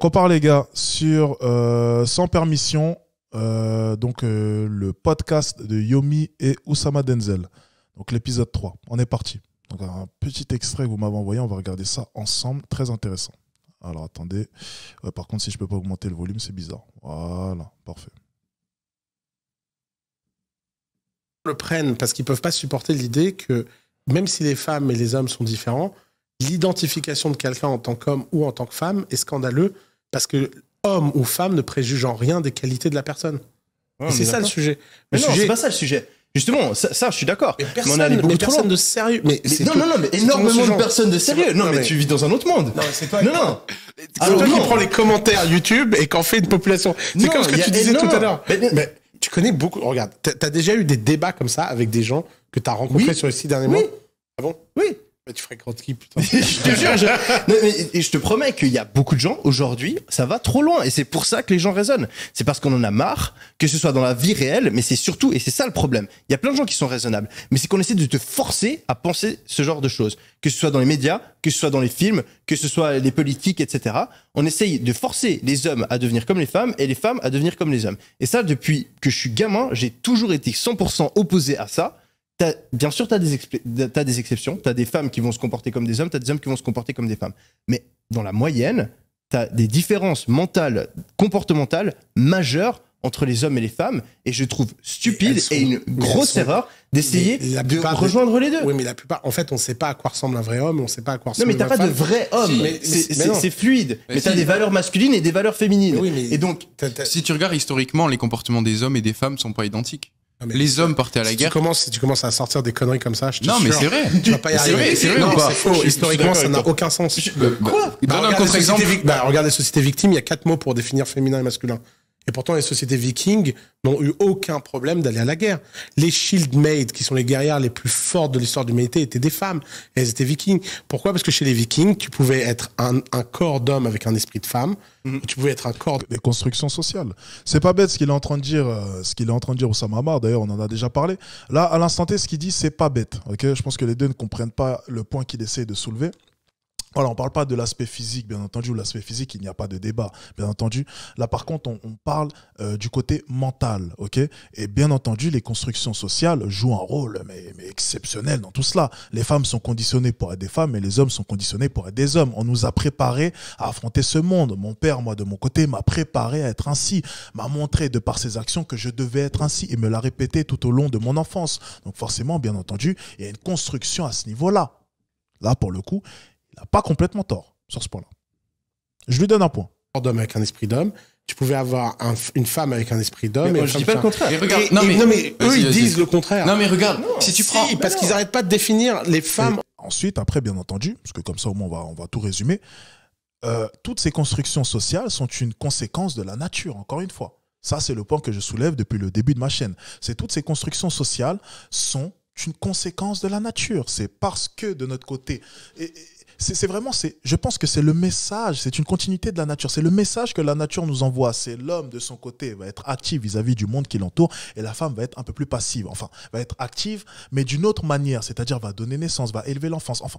Donc on part les gars sur euh, Sans permission, euh, donc euh, le podcast de Yomi et Oussama Denzel. Donc l'épisode 3. On est parti. Donc un petit extrait que vous m'avez envoyé, on va regarder ça ensemble, très intéressant. Alors attendez, par contre si je peux pas augmenter le volume, c'est bizarre. Voilà, parfait. Le prennent parce qu'ils peuvent pas supporter l'idée que même si les femmes et les hommes sont différents, l'identification de quelqu'un en tant qu'homme ou en tant que femme est scandaleux parce que homme ou femme ne préjuge en rien des qualités de la personne. c'est ça le sujet. mais non, c'est pas ça le sujet. Justement, ça, je suis d'accord. Mais personne, de sérieux. Mais, non, non, non, mais énormément de personnes de sérieux. Non, mais, tu vis dans un autre monde. Non, Non, non. C'est toi qui prends les commentaires YouTube et qu'en fait une population. C'est comme ce que tu disais tout à l'heure. Mais, tu connais beaucoup. Regarde, t'as as déjà eu des débats comme ça avec des gens que t'as rencontrés sur les six derniers mois. Ah oui. Oui tu fréquentes putain Je te jure, et je te promets qu'il y a beaucoup de gens, aujourd'hui, ça va trop loin. Et c'est pour ça que les gens raisonnent. C'est parce qu'on en a marre, que ce soit dans la vie réelle, mais c'est surtout, et c'est ça le problème, il y a plein de gens qui sont raisonnables, mais c'est qu'on essaie de te forcer à penser ce genre de choses. Que ce soit dans les médias, que ce soit dans les films, que ce soit les politiques, etc. On essaye de forcer les hommes à devenir comme les femmes et les femmes à devenir comme les hommes. Et ça, depuis que je suis gamin, j'ai toujours été 100% opposé à ça bien sûr, tu as, des exceptions. Tu as des femmes qui vont se comporter comme des hommes, tu as des hommes qui vont se comporter comme des femmes. Mais dans la moyenne, tu as des différences mentales, comportementales majeures entre les hommes et les femmes. Et je trouve stupide et, une grosse erreur d'essayer de rejoindre les deux. Oui, mais la plupart, en fait, on ne sait pas à quoi ressemble un vrai homme, on ne sait pas à quoi ressemble. Non, mais t'as pas de vrai homme. c'est fluide. Mais, tu as des valeurs masculines et des valeurs féminines. et donc, si tu regardes historiquement, les comportements des hommes et des femmes ne sont pas identiques les hommes portés à la guerre. Tu commences, tu commences à sortir des conneries comme ça, je te Non, mais c'est vrai. Tu vas pas y arriver. C'est vrai, c'est faux. Historiquement, ça n'a aucun sens. Quoi Donne un exemple Bah, regarde les sociétés victimes, il y a quatre mots pour définir féminin et masculin. Et pourtant, les sociétés vikings n'ont eu aucun problème d'aller à la guerre. Les shield qui sont les guerrières les plus fortes de l'histoire de l'humanité, étaient des femmes. elles étaient vikings. Pourquoi Parce que chez les vikings, tu pouvais être un, corps d'homme avec un esprit de femme. Mhm. Tu pouvais être un corps. Des constructions sociales. C'est pas bête ce qu'il est en train de dire, euh, ce qu'il est en train de dire au Hamar. D'ailleurs, on en a déjà parlé. Là, à l'instant T, ce qu'il dit, c'est pas bête. Ok, je pense que les deux ne comprennent pas le point qu'il essaie de soulever. Voilà, on ne parle pas de l'aspect physique, bien entendu, ou l'aspect physique, il n'y a pas de débat, bien entendu. Là, par contre, on, parle euh, du côté mental, ok Et bien entendu, les constructions sociales jouent un rôle mais, exceptionnel dans tout cela. Les femmes sont conditionnées pour être des femmes et les hommes sont conditionnés pour être des hommes. On nous a préparés à affronter ce monde. Mon père, moi, de mon côté, m'a préparé à être ainsi, m'a montré de par ses actions que je devais être ainsi et me l'a répété tout au long de mon enfance. Donc forcément, bien entendu, il y a une construction à ce niveau-là. Là, pour le coup, il n'a pas complètement tort sur ce point-là. Je lui donne un point. D'homme avec un esprit d'homme, tu pouvais avoir une femme avec un esprit d'homme. Mais je dis pas le contraire. non, mais, eux ils disent le contraire. Non mais regarde, si tu prends, parce qu'ils n'arrêtent pas de définir les femmes. ensuite, après bien entendu, parce que comme ça au moins on va, on va tout résumer. Euh, toutes ces constructions sociales sont une conséquence de la nature. Encore une fois, ça c'est le point que je soulève depuis le début de ma chaîne. C'est toutes ces constructions sociales sont une conséquence de la nature. C'est parce que de notre côté, et, c'est vraiment, c'est, je pense que c'est le message, c'est une continuité de la nature. C'est le message que la nature nous envoie. C'est l'homme de son côté va être actif vis-à-vis du monde qui l'entoure et la femme va être un peu plus passive. Enfin, va être active, mais d'une autre manière, c'est-à-dire va donner naissance, va élever l'enfance. Enfin,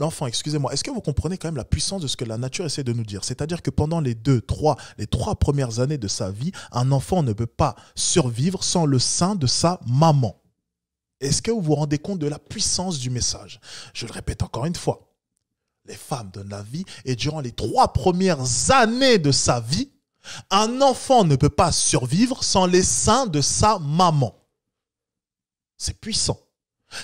l'enfant, excusez-moi. Est-ce que vous comprenez quand même la puissance de ce que la nature essaie de nous dire C'est-à-dire que pendant les deux, trois, les trois premières années de sa vie, un enfant ne peut pas survivre sans le sein de sa maman. Est-ce que vous vous rendez compte de la puissance du message Je le répète encore une fois les femmes donnent la vie. Et durant les trois premières années de sa vie, un enfant ne peut pas survivre sans les seins de sa maman. C'est puissant.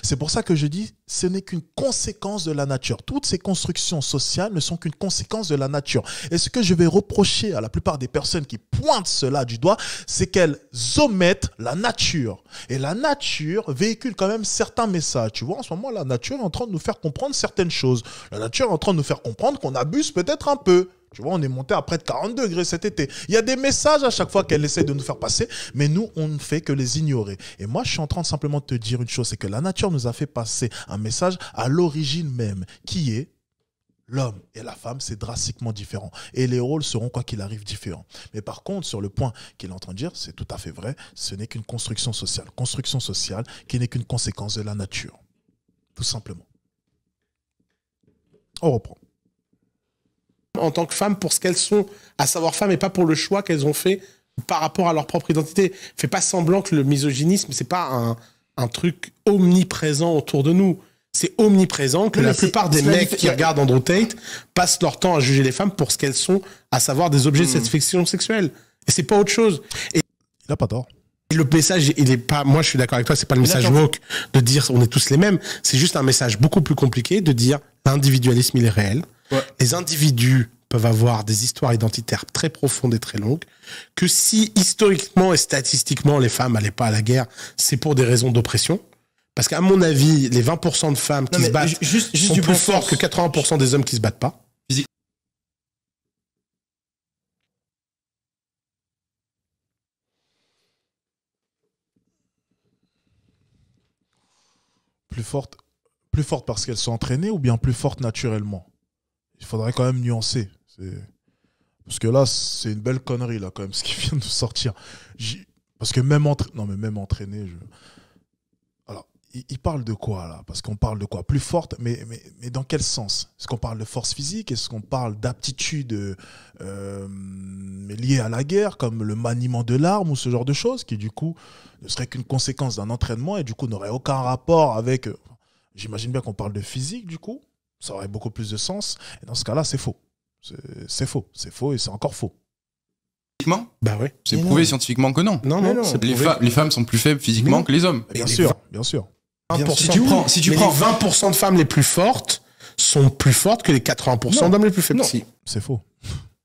C'est pour ça que je dis, ce n'est qu'une conséquence de la nature. Toutes ces constructions sociales ne sont qu'une conséquence de la nature. Et ce que je vais reprocher à la plupart des personnes qui pointent cela du doigt, c'est qu'elles omettent la nature. Et la nature véhicule quand même certains messages. Tu vois, en ce moment, la nature est en train de nous faire comprendre certaines choses. La nature est en train de nous faire comprendre qu'on abuse peut-être un peu. Tu vois, on est monté à près de 40 degrés cet été. Il y a des messages à chaque fois qu'elle essaie de nous faire passer, mais nous, on ne fait que les ignorer. Et moi, je suis en train de simplement te dire une chose, c'est que la nature nous a fait passer un message à l'origine même, qui est l'homme et la femme, c'est drastiquement différent. Et les rôles seront, quoi qu'il arrive, différents. Mais par contre, sur le point qu'il est en train de dire, c'est tout à fait vrai, ce n'est qu'une construction sociale. Construction sociale qui n'est qu'une conséquence de la nature. Tout simplement. On reprend en tant que femmes pour ce qu'elles sont, à savoir femmes, et pas pour le choix qu'elles ont fait par rapport à leur propre identité. Fais pas semblant que le misogynisme, c'est pas un, un truc omniprésent autour de nous c'est omniprésent que la plupart des mecs qui regardent Andrew Tate passent leur temps à juger les femmes pour ce qu'elles sont, à savoir des objets de satisfaction hmm. sexuelle. Et c'est pas autre chose. Et il a pas tort. Le message, il est pas. Moi, je suis d'accord avec toi. C'est pas le message woke de dire on est tous les mêmes. C'est juste un message beaucoup plus compliqué de dire l'individualisme il est réel les individus peuvent avoir des histoires identitaires très profondes et très longues, que si historiquement et statistiquement les femmes n'allaient pas à la guerre, c'est pour des raisons d'oppression. Parce qu'à mon avis, les 20% de femmes qui se battent sont plus fortes que 80% des hommes qui se battent pas. Plus plus fortes parce qu'elles sont entraînées ou bien plus fortes naturellement il faudrait quand même nuancer. Parce que là, c'est une belle connerie, là, quand même, ce qui vient de sortir. Parce que même, entraîner... non, mais même entraîné, Alors, il, parle de quoi, là Parce qu'on parle de quoi Plus forte, mais, mais, dans quel sens Est-ce qu'on parle de force physique Est-ce qu'on parle d'aptitude euh, liée à la guerre, comme le maniement de l'arme ou ce genre de choses, qui du coup ne serait qu'une conséquence d'un entraînement et du coup n'aurait aucun rapport avec... Euh, j'imagine bien qu'on parle de physique, du coup ça aurait beaucoup plus de sens. Et dans ce cas-là, c'est faux. C'est faux. C'est faux et c'est encore faux. Physiquement Bah C'est prouvé scientifiquement que non. Non, non. Les, femmes sont plus faibles physiquement que les hommes. Bien sûr, bien sûr. Si tu prends, 20% de femmes les plus fortes sont plus fortes que les 80% d'hommes les plus faibles. c'est faux.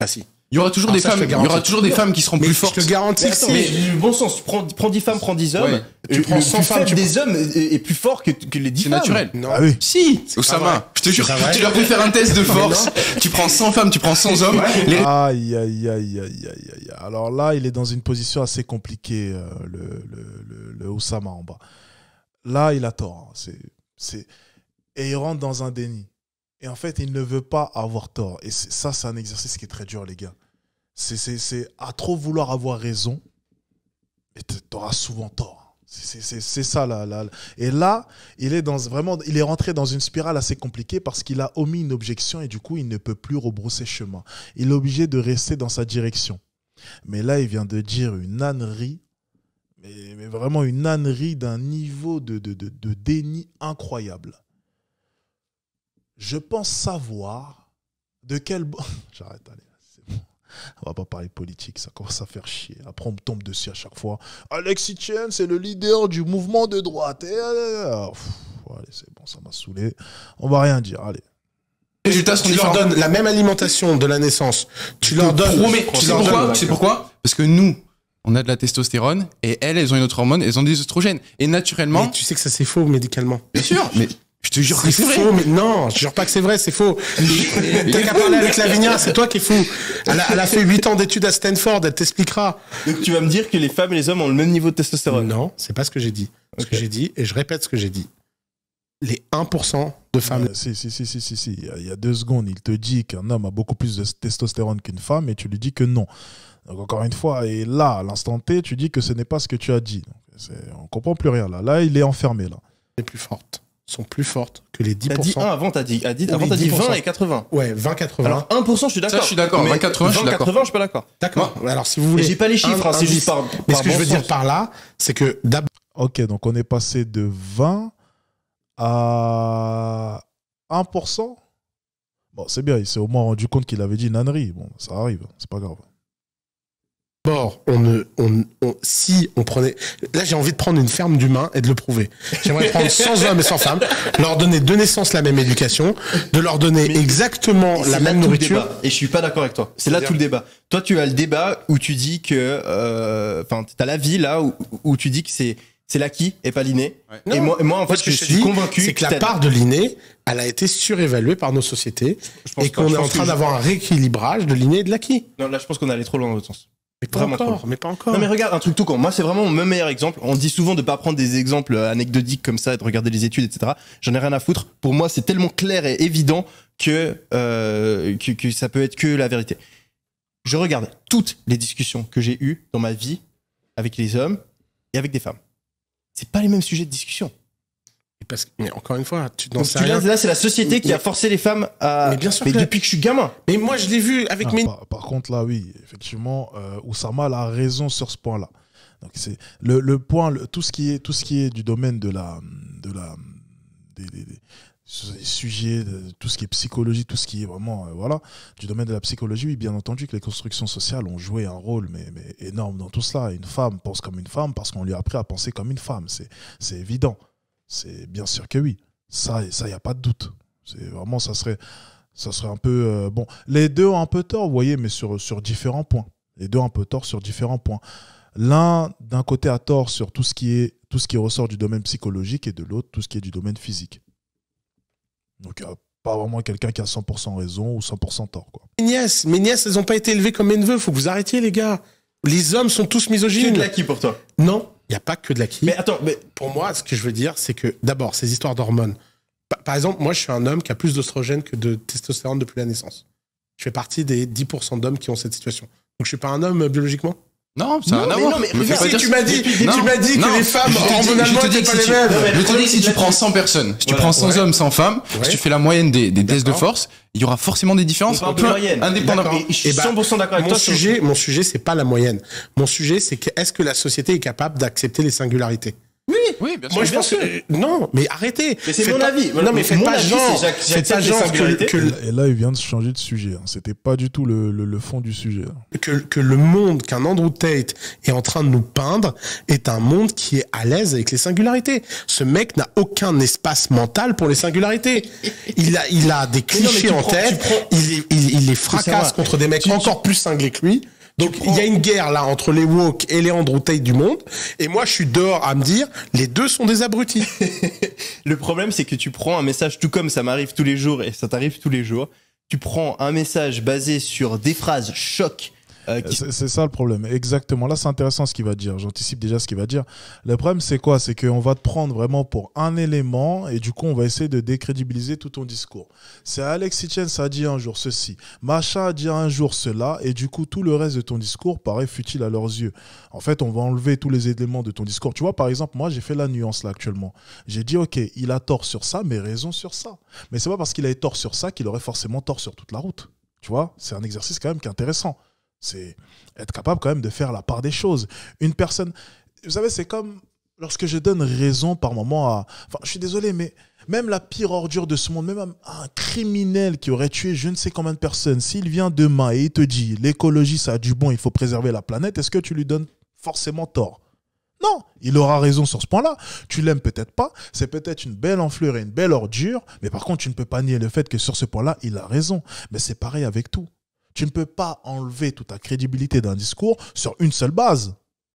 Ah si. Il y aura toujours ah, des femmes, il y aura toujours des femmes qui seront plus fortes. Je te garantis que du bon sens, tu prends, prends 10 femmes, prends 10 hommes. Tu prends 100 femmes, tu des hommes est, plus fort que, que les 10 femmes. C'est naturel. Ah oui. Si. Oussama, je te jure, tu leur fais faire un test de force. tu prends 100 femmes, tu prends 100 hommes. Aïe, aïe, aïe, aïe, aïe, aïe. Alors là, il est dans une position assez compliquée, euh, le, le, le, en bas. Là, il a tort. Hein. Et il rentre dans un déni. Et en fait, il ne veut pas avoir tort. Et ça, c'est un exercice qui est très dur, les gars. C'est à trop vouloir avoir raison, et tu auras souvent tort. C'est ça, là, Et là, il est, dans, vraiment, il est rentré dans une spirale assez compliquée parce qu'il a omis une objection et du coup, il ne peut plus rebrousser chemin. Il est obligé de rester dans sa direction. Mais là, il vient de dire une ânerie, mais, vraiment une ânerie d'un niveau de déni incroyable je pense savoir de quel bon. J'arrête, allez, c'est bon. On va pas parler politique, ça commence à faire chier. Après, on me tombe dessus à chaque fois. Alexis Chen, c'est le leader du mouvement de droite. Euh, euh, euh, allez, c'est bon, ça m'a saoulé. On va rien dire, allez. Résultat, tu leur donnes la même alimentation de la naissance. Tu leur donnes. tu sais pourquoi, tu pourquoi Parce que nous, on a de la testostérone et elles, elles ont une autre hormone, elles ont des oestrogènes. Et naturellement. tu sais que ça c'est faux médicalement. Bien sûr, mais je te jure que c'est faux, mais non, je te jure pas que c'est vrai, c'est faux. T'as qu'à parler avec Lavinia, c'est toi qui es fou. Elle a, fait 8 ans d'études à Stanford, elle t'expliquera. Donc tu vas me dire que les femmes et les hommes ont le même niveau de testostérone Non, c'est pas ce que j'ai dit. Ce que j'ai dit, et je répète ce que j'ai dit. Les 1% de femmes. Ah, si, si, si, si, si, Il y a deux secondes, il te dit qu'un homme a beaucoup plus de testostérone qu'une femme, et tu lui dis que non. Donc encore une fois, et là, à l'instant T, tu dis que ce n'est pas ce que tu as dit. Donc, on comprend plus rien là. Là, il est enfermé là. Elle plus forte sont plus fortes que les 10%. T'as dit 1 avant, t'as dit, ah, dit, avant, dit 20 et 80. Ouais, 20-80. Alors 1%, je suis d'accord. Ça, je suis d'accord. 20-80, je suis 80 je suis pas d'accord. D'accord. Alors, si vous voulez. J'ai pas les chiffres, hein, c'est juste par. Mais ce que je veux dire par là, c'est que d'abord. Ok, donc on est passé de 20 à 1%. Bon, c'est bien, il s'est au moins rendu compte qu'il avait dit nannerie. Bon, ça arrive, c'est pas grave. D'abord, on si on prenait, là j'ai envie de prendre une ferme d'humains et de le prouver. J'aimerais prendre 100 hommes et 100 femmes, leur donner de naissance la même éducation, de leur donner exactement la même nourriture. Et je suis pas d'accord avec toi. C'est là tout le débat. Toi, tu as le débat où tu dis que, euh, enfin, tu as la vie là où, tu dis que c'est c'est l'acquis et pas l'inné. Et moi, moi, en fait, que je, suis convaincu. C'est que la part de l'inné, elle a été surévaluée par nos sociétés et qu'on est en train d'avoir un rééquilibrage de l'inné et de l'acquis. Non, là, je pense qu'on allait trop loin dans l'autre sens. Mais pas encore, mais Non mais regarde, un truc tout con. Moi c'est vraiment mon meilleur exemple. On dit souvent de pas prendre des exemples euh, anecdotiques comme ça, et de regarder les études, etc. J'en ai rien à foutre. Pour moi c'est tellement clair et évident que, euh, que, que ça peut être que la vérité. Je regarde toutes les discussions que j'ai eues dans ma vie avec les hommes et avec des femmes. C'est pas les mêmes sujets de discussion mais encore une fois, tu n'en sais Là, c'est la société qui a forcé les femmes à. Mais bien sûr. depuis que je suis gamin. Mais moi, je l'ai vu avec ah, mes. Par, contre, là, oui, effectivement, euh, Oussama a raison sur ce point-là. Donc c'est le, point, tout ce qui est tout ce qui est du domaine de la de la des, sujets, tout ce qui est psychologie, tout ce qui est vraiment, euh, voilà, du domaine de la psychologie, oui, bien entendu que les constructions sociales ont joué un rôle mais, énorme dans tout cela. Une femme pense comme une femme parce qu'on lui a appris à penser comme une femme, c'est évident. C'est bien sûr que oui. Ça, il ça, n'y a pas de doute. C'est vraiment, ça serait, ça serait un peu. Euh, bon, les deux ont un peu tort, vous voyez, mais sur, sur différents points. Les deux ont un peu tort sur différents points. L'un, d'un côté, a tort sur tout ce, qui est, tout ce qui ressort du domaine psychologique et de l'autre, tout ce qui est du domaine physique. Donc, a pas vraiment quelqu'un qui a 100% raison ou 100% tort. Quoi. Mes nièces, nièces, elles n'ont pas été élevées comme mes neveux. Faut que vous arrêtiez, les gars. Les hommes sont tous misogynes. qui de qui pour toi. Non. Il n'y a pas que de la chimie. Mais attends, mais pour moi, ce que je veux dire, c'est que d'abord, ces histoires d'hormones. Par exemple, moi, je suis un homme qui a plus d'ostrogène que de testostérone depuis la naissance. Je fais partie des 10% d'hommes qui ont cette situation. Donc, je ne suis pas un homme euh, biologiquement non, ça non, mais mais, si tu m'as dit, tu m'as dit que les femmes en allemand pas si les Je te dis si tu prends 100 personnes, si tu prends 100 hommes, 100 femmes, si tu fais la moyenne des, des tests de force, il y aura forcément des différences. On parle Indépendamment. Je suis 100% bah, d'accord avec mon Sujet, mon sujet, c'est pas la moyenne. Mon sujet, c'est est-ce que la société est capable d'accepter les singularités? Oui, bien sûr. Moi, je pense que non, mais arrêtez. Mais c'est mon avis. Non, mais faites pas genre. genre que, Et là, il vient de changer de sujet. Hein. C'était pas du tout le, le, fond du sujet. Hein. Que, que le monde qu'un Andrew Tate est en train de nous peindre est un monde qui est à l'aise avec les singularités. Ce mec n'a aucun espace mental pour les singularités. Il a, il a des clichés en tête. Il, est il, les fracasse contre des mecs encore plus cinglés que lui. Donc il y a une guerre là entre les woke et les Andrew du monde. Et moi, je suis dehors à me dire, les deux sont des abrutis. le problème, c'est que tu prends un message tout comme ça m'arrive tous les jours et ça t'arrive tous les jours. Tu prends un message basé sur des phrases choc euh, euh, c'est ça le problème. Exactement. Là, c'est intéressant ce qu'il va dire. J'anticipe déjà ce qu'il va dire. Le problème, c'est quoi C'est qu'on va te prendre vraiment pour un élément et du coup, on va essayer de décrédibiliser tout ton discours. C'est Alex Hitchens a dit un jour ceci, Macha a dit un jour cela et du coup, tout le reste de ton discours paraît futile à leurs yeux. En fait, on va enlever tous les éléments de ton discours. Tu vois, par exemple, moi, j'ai fait la nuance là actuellement. J'ai dit, OK, il a tort sur ça, mais raison sur ça. Mais c'est pas parce qu'il a tort sur ça qu'il aurait forcément tort sur toute la route. Tu vois, c'est un exercice quand même qui est intéressant. C'est être capable quand même de faire la part des choses. Une personne, vous savez, c'est comme lorsque je donne raison par moment à... Enfin, je suis désolé, mais même la pire ordure de ce monde, même un criminel qui aurait tué je ne sais combien de personnes, s'il vient demain et il te dit l'écologie, ça a du bon, il faut préserver la planète, est-ce que tu lui donnes forcément tort non, il aura raison sur ce point-là. Tu l'aimes peut-être pas, c'est peut-être une belle enflure et une belle ordure, mais par contre, tu ne peux pas nier le fait que sur ce point-là, il a raison. Mais c'est pareil avec tout. Tu ne peux pas enlever toute ta crédibilité d'un discours sur une seule base.